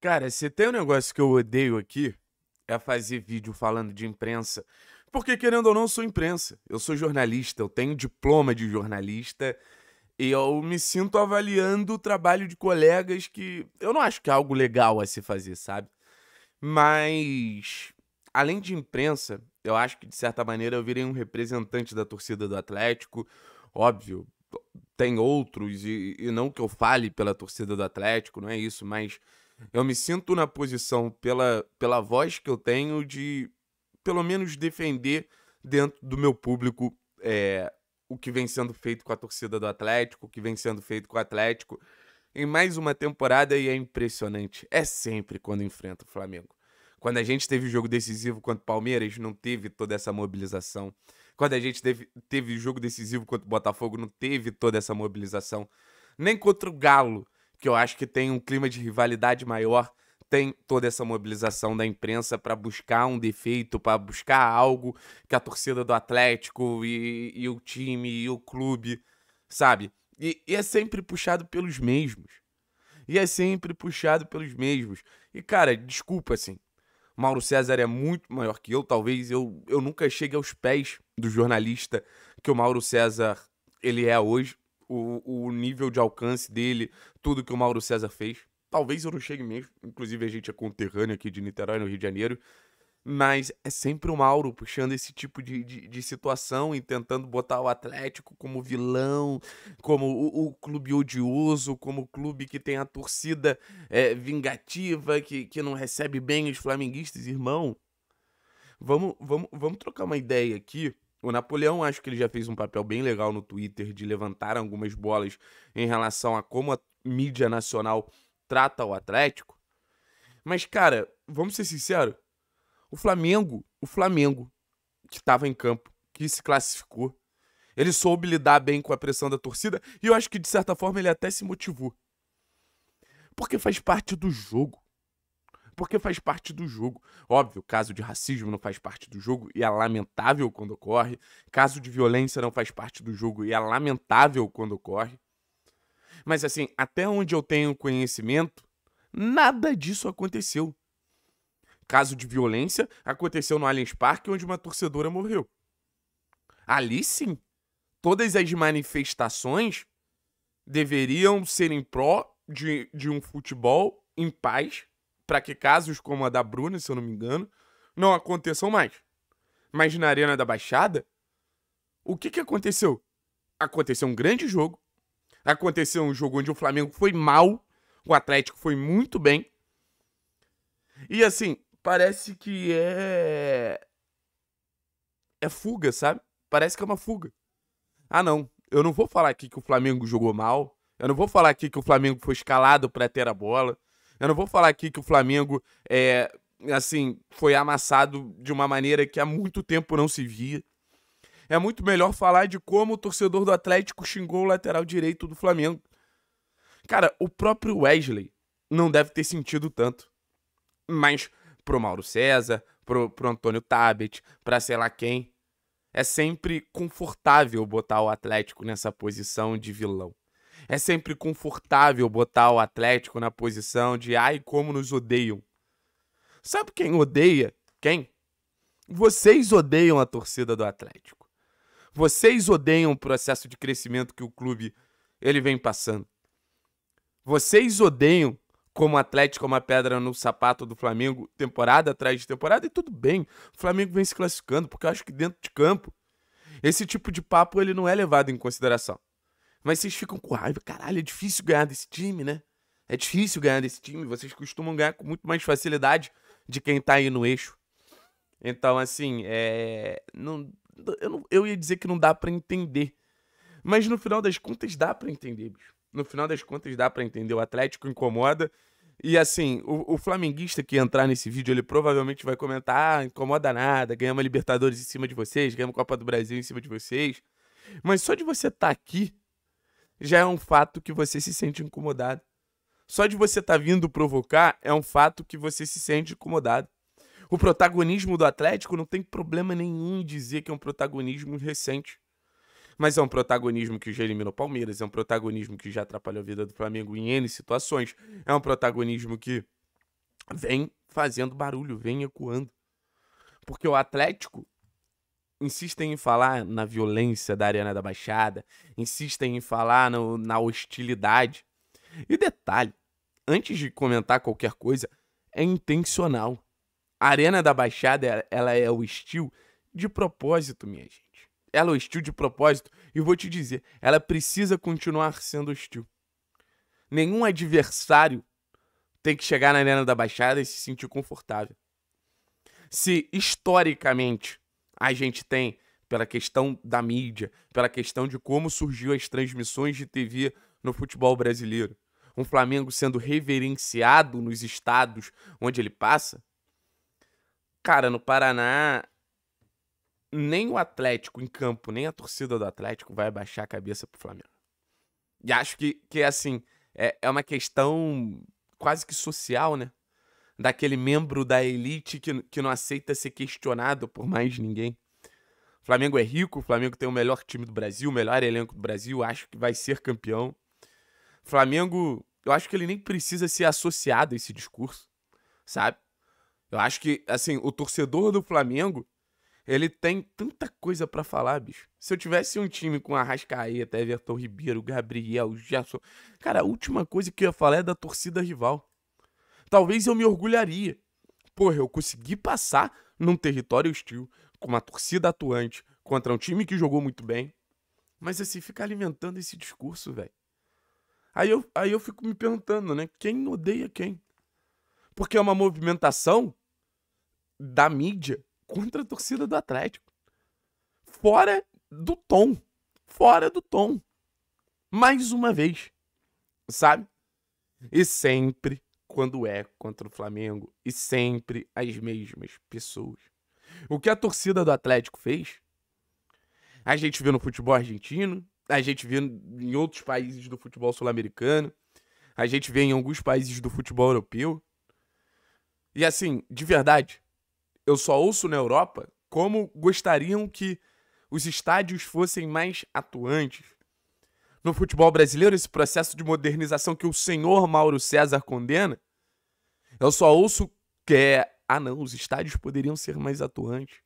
Cara, se tem um negócio que eu odeio aqui, é fazer vídeo falando de imprensa. Porque, querendo ou não, eu sou imprensa. Eu sou jornalista, eu tenho diploma de jornalista. E eu me sinto avaliando o trabalho de colegas que eu não acho que é algo legal a se fazer, sabe? Mas, além de imprensa, eu acho que de certa maneira eu virei um representante da torcida do Atlético. Óbvio, tem outros, e, e não que eu fale pela torcida do Atlético, não é isso, mas eu me sinto na posição, pela, pela voz que eu tenho, de pelo menos defender dentro do meu público é, o que vem sendo feito com a torcida do Atlético, o que vem sendo feito com o Atlético em mais uma temporada e é impressionante. É sempre quando enfrenta o Flamengo. Quando a gente teve jogo decisivo contra o Palmeiras, não teve toda essa mobilização. Quando a gente teve, teve jogo decisivo contra o Botafogo, não teve toda essa mobilização. Nem contra o Galo, que eu acho que tem um clima de rivalidade maior, tem toda essa mobilização da imprensa para buscar um defeito, para buscar algo que a torcida do Atlético e, e o time e o clube, sabe? E, e é sempre puxado pelos mesmos. E é sempre puxado pelos mesmos. E, cara, desculpa, assim, Mauro César é muito maior que eu, talvez eu, eu nunca chegue aos pés do jornalista que o Mauro César ele é hoje o, o nível de alcance dele, tudo que o Mauro César fez. Talvez eu não chegue mesmo, inclusive a gente é conterrâneo aqui de Niterói, no Rio de Janeiro. Mas é sempre o Mauro puxando esse tipo de, de, de, situação e tentando botar o Atlético como vilão, como o, o clube odioso, como o clube que tem a torcida é, vingativa, que, que não recebe bem os flamenguistas, irmão. Vamos, vamos, vamos trocar uma ideia aqui o Napoleão, acho que ele já fez um papel bem legal no Twitter de levantar algumas bolas em relação a como a mídia nacional trata o Atlético. Mas, cara, vamos ser sinceros. O Flamengo, o Flamengo, que estava em campo, que se classificou, ele soube lidar bem com a pressão da torcida e eu acho que, de certa forma, ele até se motivou. Porque faz parte do jogo porque faz parte do jogo. Óbvio, caso de racismo não faz parte do jogo e é lamentável quando ocorre. Caso de violência não faz parte do jogo e é lamentável quando ocorre. Mas assim, até onde eu tenho conhecimento, nada disso aconteceu. Caso de violência aconteceu no Allianz Parque, onde uma torcedora morreu. Ali sim, todas as manifestações deveriam ser em pró de, de um futebol em paz para que casos como a da Bruna, se eu não me engano, não aconteçam mais. Mas na Arena da Baixada, o que, que aconteceu? Aconteceu um grande jogo. Aconteceu um jogo onde o Flamengo foi mal, o Atlético foi muito bem. E assim, parece que é. É fuga, sabe? Parece que é uma fuga. Ah, não. Eu não vou falar aqui que o Flamengo jogou mal. Eu não vou falar aqui que o Flamengo foi escalado para ter a bola. Eu não vou falar aqui que o Flamengo é assim foi amassado de uma maneira que há muito tempo não se via. É muito melhor falar de como o torcedor do Atlético xingou o lateral direito do Flamengo. Cara, o próprio Wesley não deve ter sentido tanto. Mas pro Mauro César, pro, pro Antônio Tabet, pra sei lá quem, é sempre confortável botar o Atlético nessa posição de vilão. É sempre confortável botar o Atlético na posição de ai como nos odeiam. Sabe quem odeia? Quem? Vocês odeiam a torcida do Atlético. Vocês odeiam o processo de crescimento que o clube ele vem passando. Vocês odeiam como o Atlético é uma pedra no sapato do Flamengo temporada atrás de temporada e tudo bem. O Flamengo vem se classificando porque eu acho que dentro de campo esse tipo de papo ele não é levado em consideração. Mas vocês ficam com raiva. Caralho, é difícil ganhar desse time, né? É difícil ganhar desse time. Vocês costumam ganhar com muito mais facilidade de quem tá aí no eixo. Então, assim, é. Não, eu, não, eu ia dizer que não dá para entender. Mas no final das contas dá para entender, bicho. No final das contas dá para entender. O Atlético incomoda. E assim, o, o, flamenguista que entrar nesse vídeo, ele provavelmente vai comentar: ah, incomoda nada, ganhamos a Libertadores em cima de vocês, ganhamos a Copa do Brasil em cima de vocês. Mas só de você estar tá aqui já é um fato que você se sente incomodado. Só de você estar tá vindo provocar é um fato que você se sente incomodado. O protagonismo do Atlético não tem problema nenhum em dizer que é um protagonismo recente. Mas é um protagonismo que já eliminou Palmeiras, é um protagonismo que já atrapalhou a vida do Flamengo em N situações, é um protagonismo que vem fazendo barulho, vem ecoando. Porque o Atlético insistem em falar na violência da Arena da Baixada, insistem em falar no, na hostilidade. E detalhe, antes de comentar qualquer coisa, é intencional. A Arena da Baixada, ela é hostil de propósito, minha gente. Ela é hostil de propósito e vou te dizer, ela precisa continuar sendo hostil. Nenhum adversário tem que chegar na Arena da Baixada e se sentir confortável. Se historicamente a gente tem pela questão da mídia, pela questão de como surgiu as transmissões de TV no futebol brasileiro. Um Flamengo sendo reverenciado nos estados onde ele passa. Cara, no Paraná, nem o Atlético em campo, nem a torcida do Atlético vai baixar a cabeça pro Flamengo. E acho que, que é assim, é, é uma questão quase que social, né? daquele membro da elite que, que não aceita ser questionado por mais ninguém. O Flamengo é rico, o Flamengo tem o melhor time do Brasil, o melhor elenco do Brasil, acho que vai ser campeão. O Flamengo, eu acho que ele nem precisa ser associado a esse discurso, sabe? Eu acho que, assim, o torcedor do Flamengo, ele tem tanta coisa para falar, bicho. Se eu tivesse um time com Arrascaeta, Everton Ribeiro, Gabriel, Gerson... Cara, a última coisa que eu ia falar é da torcida rival talvez eu me orgulharia. Porra, eu consegui passar num território hostil, com uma torcida atuante, contra um time que jogou muito bem. Mas assim, fica alimentando esse discurso, velho. Aí eu, aí eu fico me perguntando, né? Quem odeia quem? Porque é uma movimentação da mídia contra a torcida do Atlético. Fora do tom. Fora do tom. Mais uma vez. Sabe? E sempre quando é contra o Flamengo e sempre as mesmas pessoas. O que a torcida do Atlético fez, a gente viu no futebol argentino, a gente vê em outros países do futebol sul-americano, a gente vê em alguns países do futebol europeu. E assim, de verdade, eu só ouço na Europa como gostariam que os estádios fossem mais atuantes. No futebol brasileiro, esse processo de modernização que o senhor Mauro César condena eu só ouço que é, ah não, os estádios poderiam ser mais atuantes.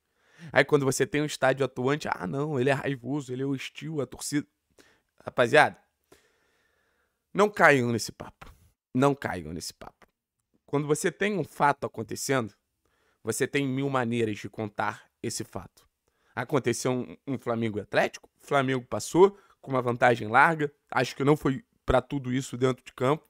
Aí quando você tem um estádio atuante, ah não, ele é raivoso, ele é hostil, a torcida. Rapaziada, não caiam nesse papo. Não caiam nesse papo. Quando você tem um fato acontecendo, você tem mil maneiras de contar esse fato. Aconteceu um, um Flamengo Atlético, o Flamengo passou com uma vantagem larga, acho que não foi para tudo isso dentro de campo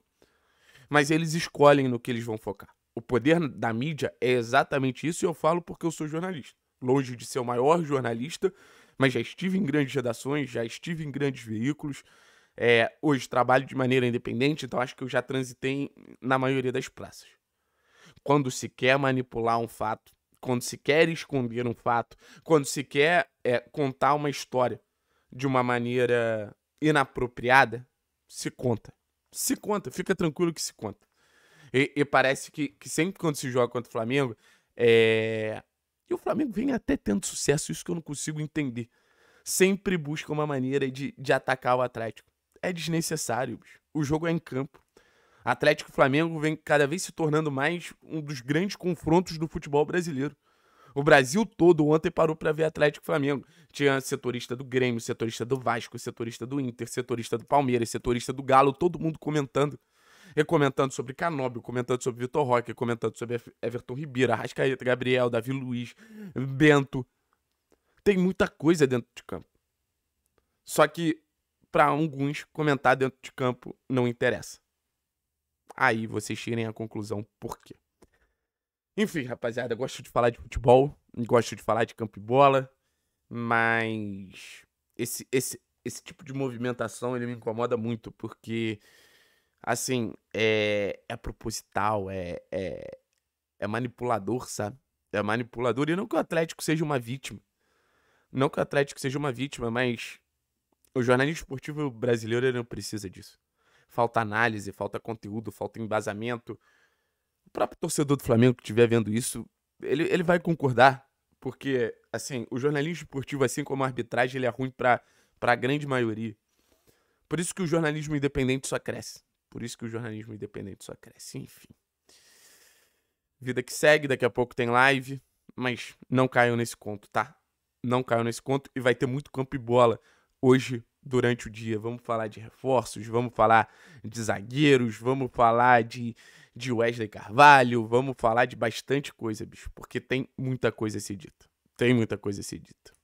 mas eles escolhem no que eles vão focar. O poder da mídia é exatamente isso e eu falo porque eu sou jornalista. Longe de ser o maior jornalista, mas já estive em grandes redações, já estive em grandes veículos. É, hoje trabalho de maneira independente, então acho que eu já transitei na maioria das praças. Quando se quer manipular um fato, quando se quer esconder um fato, quando se quer é, contar uma história de uma maneira inapropriada, se conta. Se conta, fica tranquilo que se conta. E, e parece que, que sempre quando se joga contra o Flamengo, é... e o Flamengo vem até tendo sucesso, isso que eu não consigo entender. Sempre busca uma maneira de, de atacar o Atlético. É desnecessário, bicho. o jogo é em campo. Atlético e Flamengo vem cada vez se tornando mais um dos grandes confrontos do futebol brasileiro. O Brasil todo ontem parou para ver Atlético Flamengo. Tinha setorista do Grêmio, setorista do Vasco, setorista do Inter, setorista do Palmeiras, setorista do Galo, todo mundo comentando. E comentando sobre Canóbio, comentando sobre Vitor Roque, comentando sobre Everton Ribeiro, Arrascaeta, Gabriel, Davi Luiz, Bento. Tem muita coisa dentro de campo. Só que, para alguns, comentar dentro de campo não interessa. Aí vocês tirem a conclusão por quê. Enfim, rapaziada, gosto de falar de futebol, gosto de falar de campo e bola, mas esse, esse, esse tipo de movimentação ele me incomoda muito, porque, assim, é, é proposital, é, é, é manipulador, sabe? É manipulador, e não que o Atlético seja uma vítima. Não que o Atlético seja uma vítima, mas o jornalismo esportivo brasileiro não precisa disso. Falta análise, falta conteúdo, falta embasamento próprio torcedor do Flamengo que estiver vendo isso, ele, ele vai concordar, porque, assim, o jornalismo esportivo, assim como a arbitragem, ele é ruim para a grande maioria. Por isso que o jornalismo independente só cresce. Por isso que o jornalismo independente só cresce, enfim. Vida que segue, daqui a pouco tem live, mas não caiam nesse conto, tá? Não caiam nesse conto e vai ter muito campo e bola hoje durante o dia. Vamos falar de reforços, vamos falar de zagueiros, vamos falar de, de Wesley Carvalho, vamos falar de bastante coisa, bicho, porque tem muita coisa a ser dita. Tem muita coisa a ser dita.